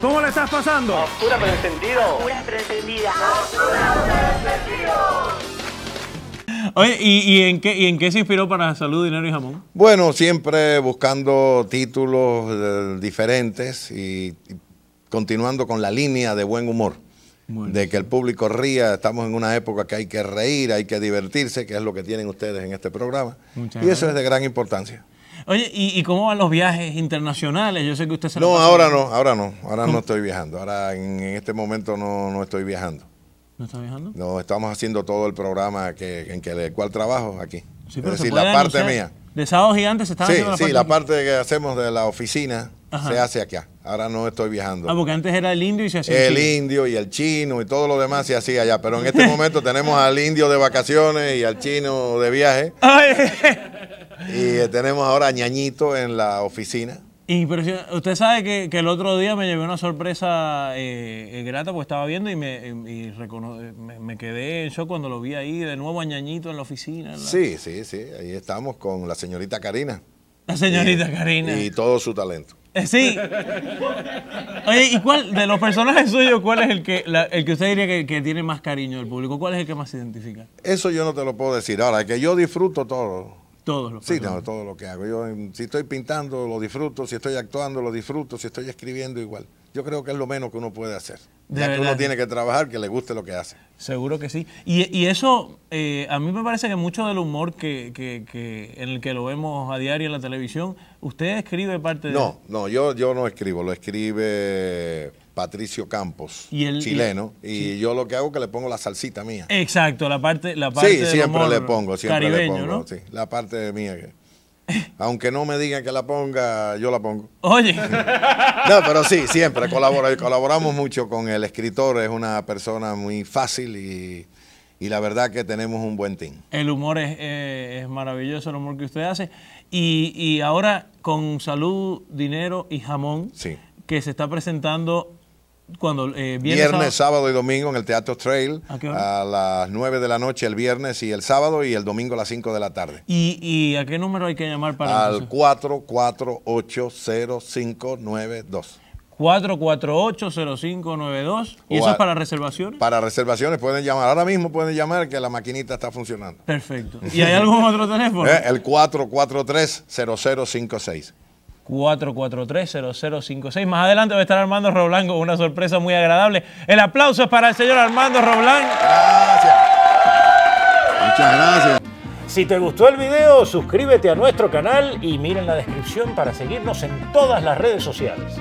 ¿Cómo le estás pasando? Oscura pero encendido. Oscura pero encendida. Oscura pero encendido. Oye, ¿y, ¿y, en qué, ¿y en qué se inspiró para Salud, Dinero y Jamón? Bueno, siempre buscando títulos eh, diferentes y, continuando con la línea de buen humor. De que el público ría, estamos en una época que hay que reír, hay que divertirse, que es lo que tienen ustedes en este programa. y eso es de gran importancia. Oye, ¿y, cómo van los viajes internacionales? Yo sé que usted se No, ahora no, ahora no, ahora no estoy viajando. Ahora en, este momento no, no, estoy viajando. ¿No está viajando? No, estamos haciendo todo el programa que, en que, el cual trabajo aquí. es decir, la parte mía. De Sábado Gigante se está haciendo la sí, parte. Sí, la parte que hacemos de la oficina se hace acá. Ahora no estoy viajando. Ah, porque antes era el indio y se hacía el, indio y el chino y todo lo demás y así allá. Pero en este momento tenemos al indio de vacaciones y al chino de viaje. Y tenemos ahora a Ñañito en la oficina. Y usted sabe que, el otro día me llevé una sorpresa eh, eh, grata, porque estaba viendo y, me, me, quedé en shock cuando lo vi ahí de nuevo a Ñañito en la oficina. Sí, sí, sí. Ahí estamos con la señorita Karina. La señorita Karina. Y todo su talento. Eh, sí. Oye, ¿y cuál de los personajes suyos, cuál es el que, el que usted diría que, que tiene más cariño del público? ¿Cuál es el que más se identifica? Eso yo no te lo puedo decir. Ahora, que yo disfruto todo los Sí, todo lo que hago. Yo em, si estoy pintando, lo disfruto, si estoy actuando, lo disfruto, si estoy escribiendo, igual. Yo creo que es lo menos que uno puede hacer. ya que uno tiene que trabajar, que le guste lo que hace. Seguro que sí. Y, eso, eh, a mí me parece que mucho del humor que, en el que lo vemos a diario en la televisión, ¿usted escribe parte de...? No, no, yo, yo no escribo, lo escribe Patricio Campos, chileno, y, yo lo que hago es que le pongo la salsita mía. Exacto, la parte, la parte Sí, siempre le pongo, siempre le pongo, la parte mía que, aunque no me digan que la ponga, yo la pongo. Oye. no, pero sí, siempre colaboro, colaboramos mucho con el escritor, es una persona muy fácil y, la verdad que tenemos un buen team. El humor eh, es, maravilloso, el humor que usted hace. Y, y ahora con salud, dinero y jamón, que se está presentando cuando eh, viernes, sábado, y domingo en el Teatro Trail ¿A, las 9 de la noche el viernes y el sábado y el domingo a las 5 de la tarde. ¿Y, a qué número hay que llamar para Al 4480592. 4480592 y eso es para reservaciones. Para reservaciones pueden llamar, ahora mismo pueden llamar que la maquinita está funcionando. Perfecto. ¿Y hay algún otro teléfono? Eh, el 4430056. 443-0056. Más adelante va a estar Armando Roblán con una sorpresa muy agradable. El aplauso es para el señor Armando Roblán. Gracias. Muchas gracias. Si te gustó el video, suscríbete a nuestro canal y mira en la descripción para seguirnos en todas las redes sociales.